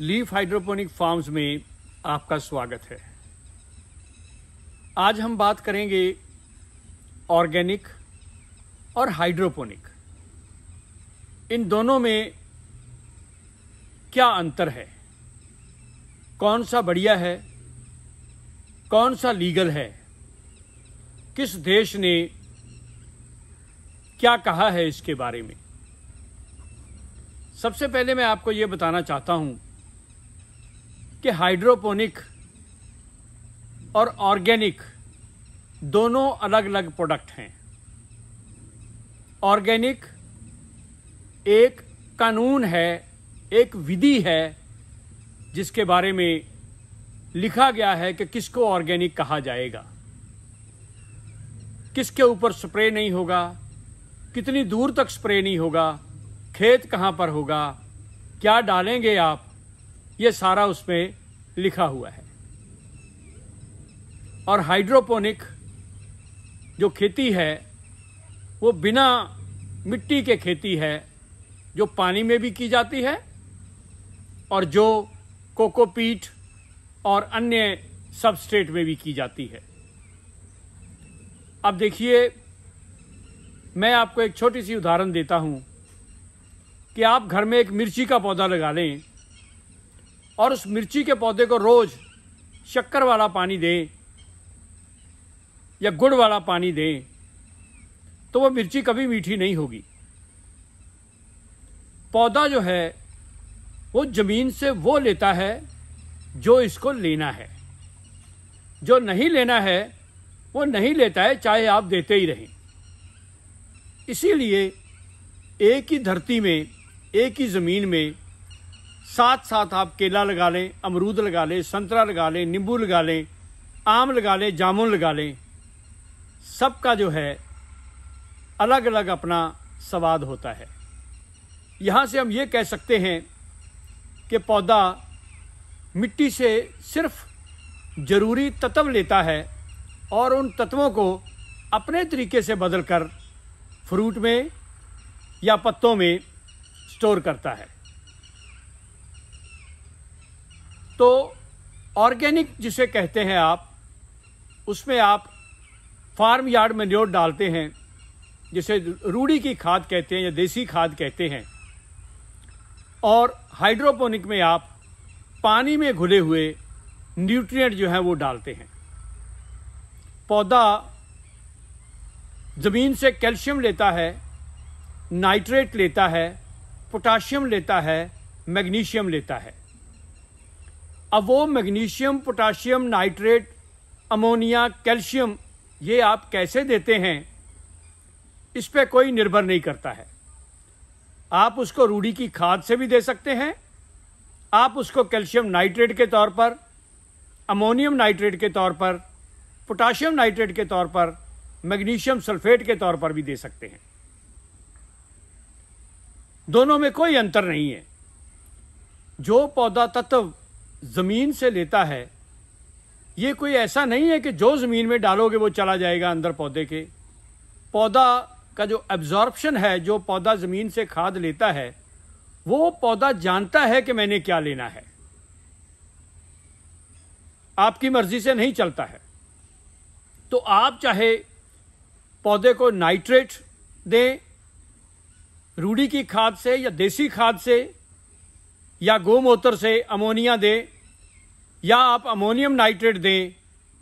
leaf hydroponic farms में आपका स्वागत है आज हम बात करेंगे ऑर्गेनिक और हाइड्रोपोनिक इन दोनों में क्या अंतर है कौन सा बढ़िया है कौन सा लीगल है किस देश ने क्या कहा है इसके बारे में सबसे पहले मैं आपको ये बताना चाहता हूं कि हाइड्रोपोनिक और ऑर्गेनिक दोनों अलग अलग प्रोडक्ट हैं ऑर्गेनिक एक कानून है एक विधि है जिसके बारे में लिखा गया है कि किसको ऑर्गेनिक कहा जाएगा किसके ऊपर स्प्रे नहीं होगा कितनी दूर तक स्प्रे नहीं होगा खेत कहां पर होगा क्या डालेंगे आप ये सारा उसमें लिखा हुआ है और हाइड्रोपोनिक जो खेती है वो बिना मिट्टी के खेती है जो पानी में भी की जाती है और जो कोकोपीट और अन्य सबस्ट्रेट में भी की जाती है अब देखिए मैं आपको एक छोटी सी उदाहरण देता हूं कि आप घर में एक मिर्ची का पौधा लगा लें और उस मिर्ची के पौधे को रोज शक्कर वाला पानी दें या गुड़ वाला पानी दें तो वह मिर्ची कभी मीठी नहीं होगी पौधा जो है वो ज़मीन से वो लेता है जो इसको लेना है जो नहीं लेना है वो नहीं लेता है चाहे आप देते ही रहें इसीलिए एक ही धरती में एक ही ज़मीन में साथ साथ आप केला लगा लें अमरूद लगा लें संतरा लगा लें नींबू लगा लें आम लगा लें जामुन लगा लें सबका जो है अलग अलग अपना स्वाद होता है यहाँ से हम ये कह सकते हैं कि पौधा मिट्टी से सिर्फ ज़रूरी तत्व लेता है और उन तत्वों को अपने तरीके से बदल कर फ्रूट में या पत्तों में स्टोर करता है तो ऑर्गेनिक जिसे कहते हैं आप उसमें आप फार्म यार्ड में मेन्योर डालते हैं जिसे रूढ़ी की खाद कहते हैं या देसी खाद कहते हैं और हाइड्रोपोनिक में आप पानी में घुले हुए न्यूट्रिएंट जो हैं वो डालते हैं पौधा ज़मीन से कैल्शियम लेता है नाइट्रेट लेता है पोटाशियम लेता है मैग्नीशियम लेता है अब वो magnesium potassium nitrate ammonia calcium ये आप कैसे देते हैं इस पर कोई निर्भर नहीं करता है आप उसको रूढ़ी की खाद से भी दे सकते हैं आप उसको कैल्शियम नाइट्रेट के तौर पर अमोनियम नाइट्रेट के तौर पर पोटाशियम नाइट्रेट के तौर पर मैग्नीशियम सल्फेट के तौर पर भी दे सकते हैं दोनों में कोई अंतर नहीं है जो पौधा तत्व ज़मीन से लेता है ये कोई ऐसा नहीं है कि जो ज़मीन में डालोगे वो चला जाएगा अंदर पौधे के पौधा का जो एब्जॉर्प्शन है जो पौधा ज़मीन से खाद लेता है वो पौधा जानता है कि मैंने क्या लेना है आपकी मर्जी से नहीं चलता है तो आप चाहे पौधे को नाइट्रेट दें रूढ़ी की खाद से या देसी खाद से या गोमूत्र से अमोनिया दें या आप अमोनियम नाइट्रेट दें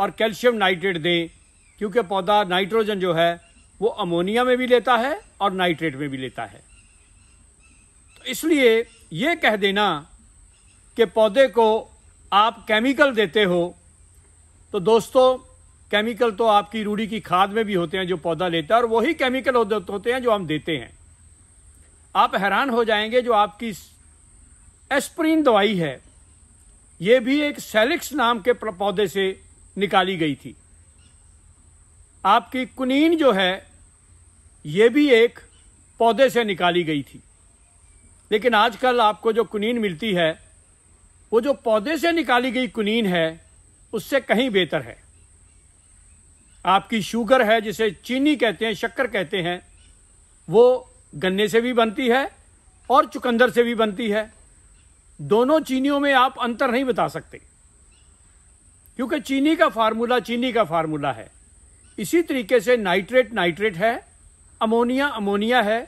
और कैल्शियम नाइट्रेट दें क्योंकि पौधा नाइट्रोजन जो है वो अमोनिया में भी लेता है और नाइट्रेट में भी लेता है तो इसलिए ये कह देना कि पौधे को आप केमिकल देते हो तो दोस्तों केमिकल तो आपकी रूढ़ी की खाद में भी होते हैं जो पौधा लेता है और वही केमिकल होते हैं जो हम देते हैं आप हैरान हो जाएंगे जो आपकी एस्प्रिन दवाई है ये भी एक सेलिक्स नाम के पौधे से निकाली गई थी आपकी कुनीन जो है ये भी एक पौधे से निकाली गई थी लेकिन आजकल आपको जो कुनीन मिलती है वो जो पौधे से निकाली गई कुनीन है उससे कहीं बेहतर है आपकी शुगर है जिसे चीनी कहते हैं शक्कर कहते हैं वो गन्ने से भी बनती है और चुकंदर से भी बनती है दोनों चीनियों में आप अंतर नहीं बता सकते क्योंकि चीनी का फार्मूला चीनी का फार्मूला है इसी तरीके से नाइट्रेट नाइट्रेट है अमोनिया अमोनिया है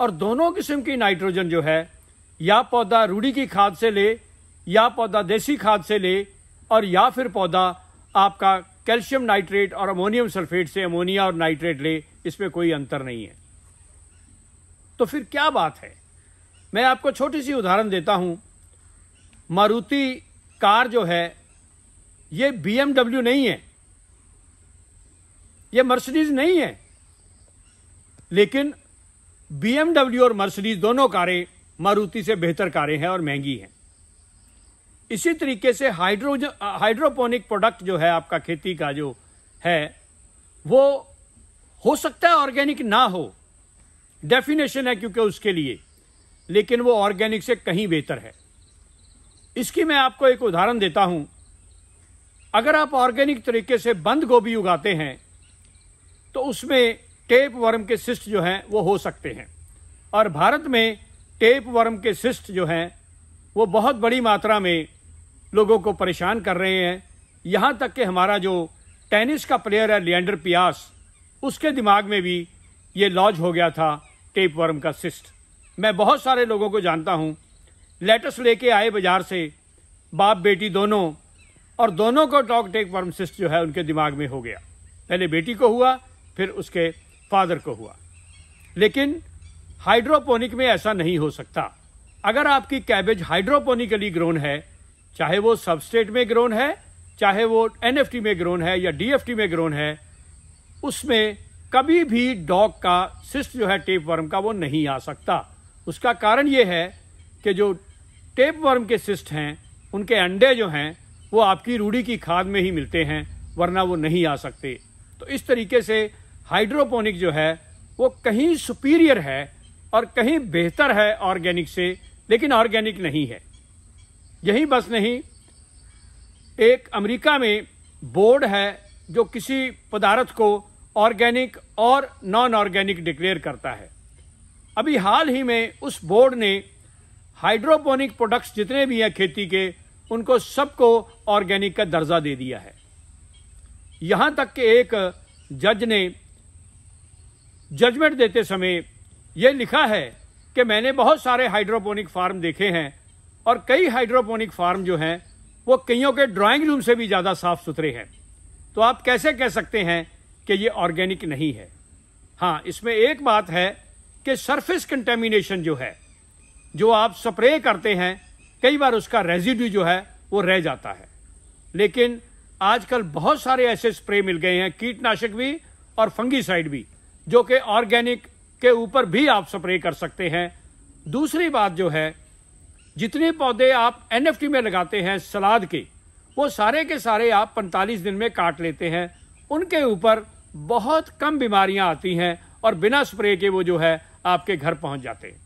और दोनों किस्म की नाइट्रोजन जो है या पौधा रूढ़ी की खाद से ले या पौधा देसी खाद से ले और या फिर पौधा आपका कैल्शियम नाइट्रेट और अमोनियम सल्फेट से अमोनिया और नाइट्रेट ले इसमें कोई अंतर नहीं है तो फिर क्या बात है मैं आपको छोटी सी उदाहरण देता हूं मारुति कार जो है ये बीएमडब्ल्यू नहीं है ये मर्सिडीज नहीं है लेकिन बीएमडब्ल्यू और मर्सिडीज दोनों कारें मारुति से बेहतर कारें हैं और महंगी हैं इसी तरीके से हाइड्रोज हाइड्रोपोनिक प्रोडक्ट जो है आपका खेती का जो है वो हो सकता है ऑर्गेनिक ना हो डेफिनेशन है क्योंकि उसके लिए लेकिन वो ऑर्गेनिक से कहीं बेहतर है इसकी मैं आपको एक उदाहरण देता हूं अगर आप ऑर्गेनिक तरीके से बंद गोभी उगाते हैं तो उसमें टेप वर्म के सिस्ट जो हैं वो हो सकते हैं और भारत में टेप वर्म के सिस्ट जो हैं वो बहुत बड़ी मात्रा में लोगों को परेशान कर रहे हैं यहाँ तक कि हमारा जो टेनिस का प्लेयर है लियंडर पियास उसके दिमाग में भी ये लॉज हो गया था टेप वर्म का सिस्ट मैं बहुत सारे लोगों को जानता हूँ लेटस लेके आए बाजार से बाप बेटी दोनों और दोनों को डॉग टेक सिस्ट जो है उनके दिमाग में हो गया पहले बेटी को हुआ फिर उसके फादर को हुआ लेकिन हाइड्रोपोनिक में ऐसा नहीं हो सकता अगर आपकी कैबेज हाइड्रोपोनिकली ग्रोन है चाहे वो सबस्टेट में ग्रोन है चाहे वो एनएफटी में ग्रोन है या डीएफटी में ग्रोन है उसमें कभी भी डॉग का सिस्ट जो है टेप वर्म का वो नहीं आ सकता उसका कारण ये है कि जो टेप वर्म के सिस्ट हैं उनके अंडे जो हैं वो आपकी रूढ़ी की खाद में ही मिलते हैं वरना वो नहीं आ सकते तो इस तरीके से हाइड्रोपोनिक जो है वो कहीं सुपीरियर है और कहीं बेहतर है ऑर्गेनिक से लेकिन ऑर्गेनिक नहीं है यही बस नहीं एक अमेरिका में बोर्ड है जो किसी पदार्थ को ऑर्गेनिक और नॉन ऑर्गेनिक डिक्लेयर करता है अभी हाल ही में उस बोर्ड ने हाइड्रोपोनिक प्रोडक्ट्स जितने भी हैं खेती के उनको सबको ऑर्गेनिक का दर्जा दे दिया है यहां तक कि एक जज ने जजमेंट देते समय यह लिखा है कि मैंने बहुत सारे हाइड्रोपोनिक फार्म देखे हैं और कई हाइड्रोपोनिक फार्म जो हैं वो कईयों के ड्राइंग रूम से भी ज़्यादा साफ सुथरे हैं तो आप कैसे कह सकते हैं कि ये ऑर्गेनिक नहीं है हाँ इसमें एक बात है कि सरफेस कंटेमिनेशन जो है जो आप स्प्रे करते हैं कई बार उसका रेजिड्यू जो है वो रह जाता है लेकिन आजकल बहुत सारे ऐसे स्प्रे मिल गए हैं कीटनाशक भी और फंगीसाइड भी जो कि ऑर्गेनिक के ऊपर भी आप स्प्रे कर सकते हैं दूसरी बात जो है जितने पौधे आप एन में लगाते हैं सलाद के वो सारे के सारे आप 45 दिन में काट लेते हैं उनके ऊपर बहुत कम बीमारियां आती हैं और बिना स्प्रे के वो जो है आपके घर पहुंच जाते हैं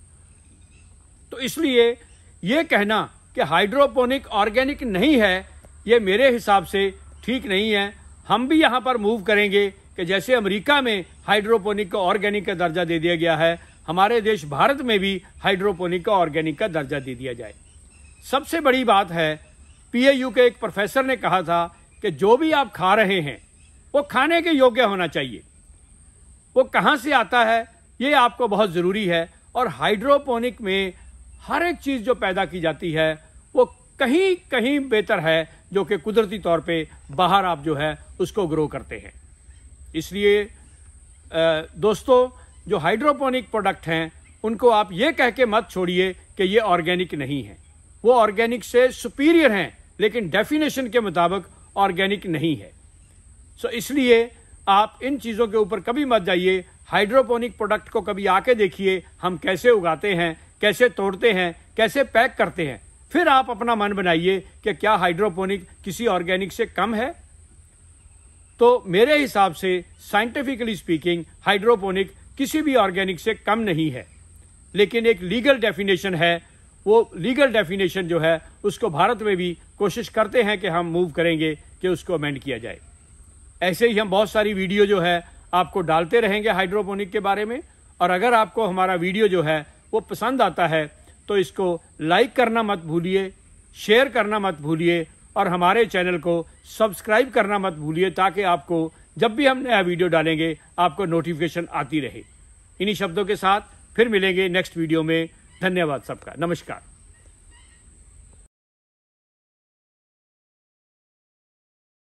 तो इसलिए ये कहना कि हाइड्रोपोनिक ऑर्गेनिक नहीं है ये मेरे हिसाब से ठीक नहीं है हम भी यहाँ पर मूव करेंगे कि जैसे अमेरिका में हाइड्रोपोनिक को ऑर्गेनिक का दर्जा दे दिया गया है हमारे देश भारत में भी हाइड्रोपोनिक का ऑर्गेनिक का दर्जा दे दिया जाए सबसे बड़ी बात है पीएयू के एक प्रोफेसर ने कहा था कि जो भी आप खा रहे हैं वो खाने के योग्य होना चाहिए वो कहाँ से आता है ये आपको बहुत ज़रूरी है और हाइड्रोपोनिक में हर एक चीज़ जो पैदा की जाती है वो कहीं कहीं बेहतर है जो कि कुदरती तौर पे बाहर आप जो है उसको ग्रो करते हैं इसलिए दोस्तों जो हाइड्रोपोनिक प्रोडक्ट हैं उनको आप ये कह के मत छोड़िए कि ये ऑर्गेनिक नहीं है वो ऑर्गेनिक से सुपीरियर हैं लेकिन डेफिनेशन के मुताबिक ऑर्गेनिक नहीं है सो इसलिए आप इन चीज़ों के ऊपर कभी मत जाइए हाइड्रोपोनिक प्रोडक्ट को कभी आके देखिए हम कैसे उगाते हैं कैसे तोड़ते हैं कैसे पैक करते हैं फिर आप अपना मन बनाइए कि क्या हाइड्रोपोनिक किसी ऑर्गेनिक से कम है तो मेरे हिसाब से साइंटिफिकली स्पीकिंग हाइड्रोपोनिक किसी भी ऑर्गेनिक से कम नहीं है लेकिन एक लीगल डेफिनेशन है वो लीगल डेफिनेशन जो है उसको भारत में भी कोशिश करते हैं कि हम मूव करेंगे कि उसको अमेंड किया जाए ऐसे ही हम बहुत सारी वीडियो जो है आपको डालते रहेंगे हाइड्रोपोनिक के बारे में और अगर आपको हमारा वीडियो जो है वो पसंद आता है तो इसको लाइक करना मत भूलिए शेयर करना मत भूलिए और हमारे चैनल को सब्सक्राइब करना मत भूलिए ताकि आपको जब भी हम नया वीडियो डालेंगे आपको नोटिफिकेशन आती रहे इन्हीं शब्दों के साथ फिर मिलेंगे नेक्स्ट वीडियो में धन्यवाद सबका नमस्कार